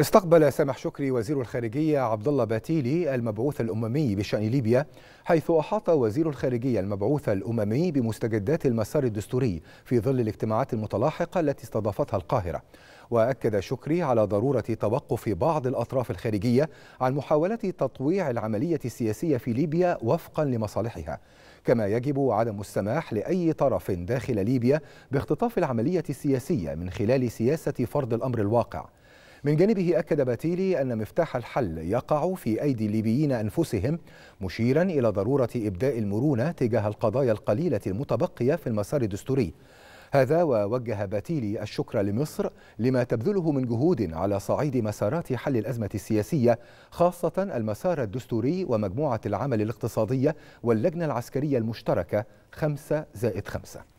استقبل سامح شكري وزير الخارجية عبد الله باتيلي المبعوث الأممي بشأن ليبيا حيث أحاط وزير الخارجية المبعوث الأممي بمستجدات المسار الدستوري في ظل الاجتماعات المتلاحقة التي استضافتها القاهرة وأكد شكري على ضرورة توقف بعض الأطراف الخارجية عن محاولة تطويع العملية السياسية في ليبيا وفقا لمصالحها كما يجب عدم السماح لأي طرف داخل ليبيا باختطاف العملية السياسية من خلال سياسة فرض الأمر الواقع من جانبه أكد باتيلي أن مفتاح الحل يقع في أيدي الليبيين أنفسهم مشيرا إلى ضرورة إبداء المرونة تجاه القضايا القليلة المتبقية في المسار الدستوري هذا ووجه باتيلي الشكر لمصر لما تبذله من جهود على صعيد مسارات حل الأزمة السياسية خاصة المسار الدستوري ومجموعة العمل الاقتصادية واللجنة العسكرية المشتركة 5 زائد 5